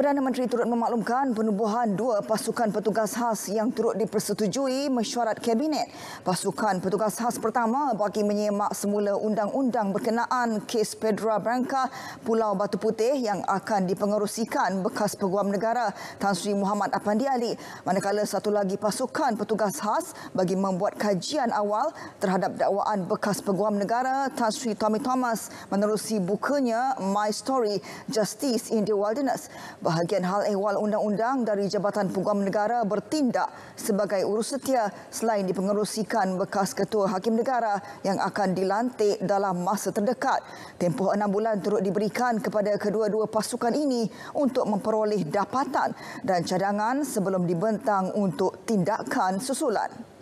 Perdana Menteri turut memaklumkan penubuhan dua pasukan petugas khas yang turut dipersetujui mesyuarat Kabinet. Pasukan petugas khas pertama bagi menyemak semula undang-undang berkenaan kes Pedra Branca Pulau Batu Putih yang akan dipengerusikan bekas peguam negara Tan Sri Muhammad Apandi Ali. Manakala satu lagi pasukan petugas khas bagi membuat kajian awal terhadap dakwaan bekas peguam negara Tan Sri Tommy Thomas menerusi bukunya My Story Justice in the Wilderness bahagian hal ehwal undang-undang dari Jabatan Peguam Negara bertindak sebagai urus setia selain dipengerusikan bekas Ketua Hakim Negara yang akan dilantik dalam masa terdekat. Tempoh enam bulan turut diberikan kepada kedua-dua pasukan ini untuk memperoleh dapatan dan cadangan sebelum dibentang untuk tindakan susulan.